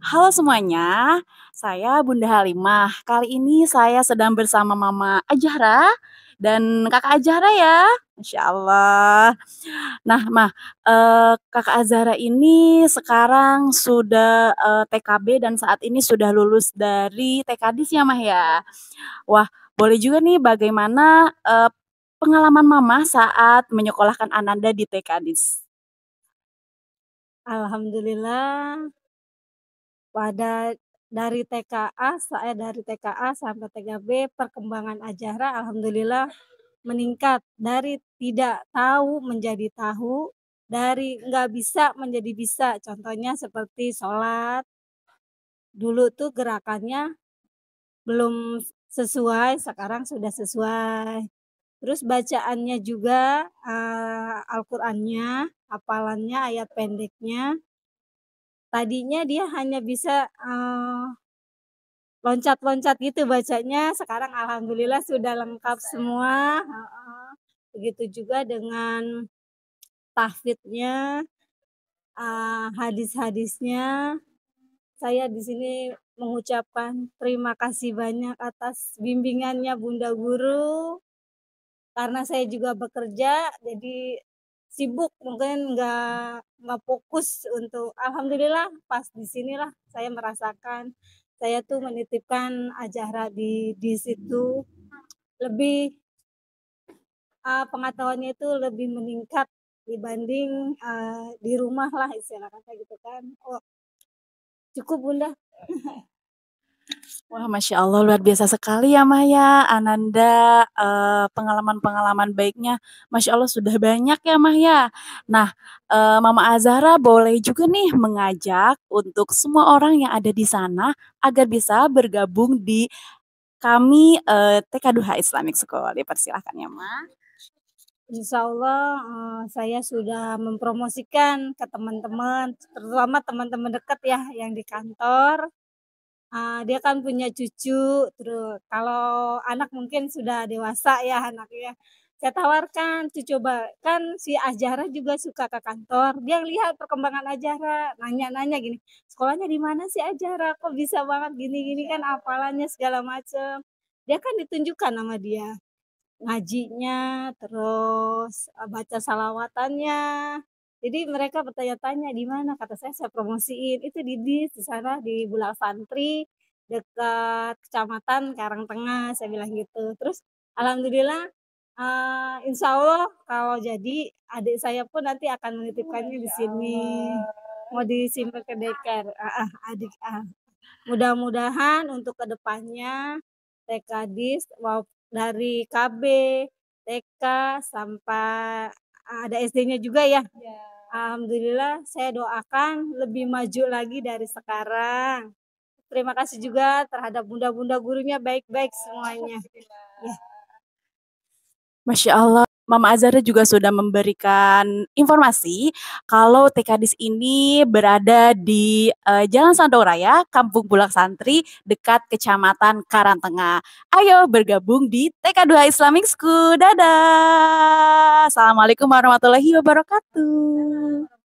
Halo semuanya, saya Bunda Halimah. Kali ini saya sedang bersama Mama Ajahra dan Kakak Ajahra ya. Insya Allah. Nah, Mah, eh, uh, Kakak Ajahra ini sekarang sudah uh, eh, TKB dan saat ini sudah lulus dari TKDis ya, Mah ya. Wah, boleh juga nih bagaimana uh, pengalaman Mama saat menyekolahkan Ananda di TKDis. Alhamdulillah pada dari TKA saya eh, dari TKA sampai TKB perkembangan ajara alhamdulillah meningkat dari tidak tahu menjadi tahu dari nggak bisa menjadi bisa contohnya seperti sholat dulu tuh gerakannya belum sesuai sekarang sudah sesuai terus bacaannya juga uh, Al-Qur'annya hafalannya ayat pendeknya tadinya dia hanya bisa eh, loncat-loncat uh, gitu bacanya. Sekarang alhamdulillah sudah lengkap ya. semua. Uh, begitu juga dengan tahfidnya, uh, eh, hadis-hadisnya. Saya di sini mengucapkan terima kasih banyak atas bimbingannya Bunda Guru. Karena saya juga bekerja, jadi sibuk mungkin nggak nggak fokus untuk alhamdulillah pas di sinilah saya merasakan saya tuh menitipkan ajaran di di situ lebih uh, pengetahuannya itu lebih meningkat dibanding uh, di rumah lah istilah kata gitu kan oh, cukup bunda Wah, masya Allah luar biasa sekali ya Maya, Ananda eh, pengalaman-pengalaman baiknya, masya Allah sudah banyak ya Maya. Nah, eh, Mama Azara boleh juga nih mengajak untuk semua orang yang ada di sana agar bisa bergabung di kami eh, tk Duha Islamic School. Dipersilahkan ya Ma. Insya Allah saya sudah mempromosikan ke teman-teman, terutama teman-teman dekat ya yang di kantor uh, dia kan punya cucu terus kalau anak mungkin sudah dewasa ya anaknya saya tawarkan cucu kan si ajara juga suka ke kantor dia lihat perkembangan ajara, nanya-nanya gini sekolahnya di mana sih ajara? kok bisa banget gini-gini kan apalannya segala macem dia kan ditunjukkan sama dia ngajinya terus eh, baca salawatannya jadi mereka bertanya-tanya di mana kata saya saya promosiin itu di dis di sana di Bulak Santri dekat kecamatan Karang Tengah saya bilang gitu. Terus alhamdulillah uh, insya Allah kalau jadi adik saya pun nanti akan menitipkannya di sini mau disimpan ke deker ah, ah, adik ah. mudah-mudahan untuk kedepannya TKDis dari KB TK sampai ah, ada SD-nya juga ya. ya. Alhamdulillah saya doakan lebih maju lagi dari sekarang. Terima kasih juga terhadap bunda-bunda gurunya baik-baik semuanya. Ya. Masya Allah. Mama Azara juga sudah memberikan informasi kalau TKDIS ini berada di uh, Jalan Sandoraya, Kampung Bulak Santri, dekat Kecamatan Karangtengah. Ayo bergabung di TK2 Islamic School. Dadah. Assalamualaikum warahmatullahi wabarakatuh.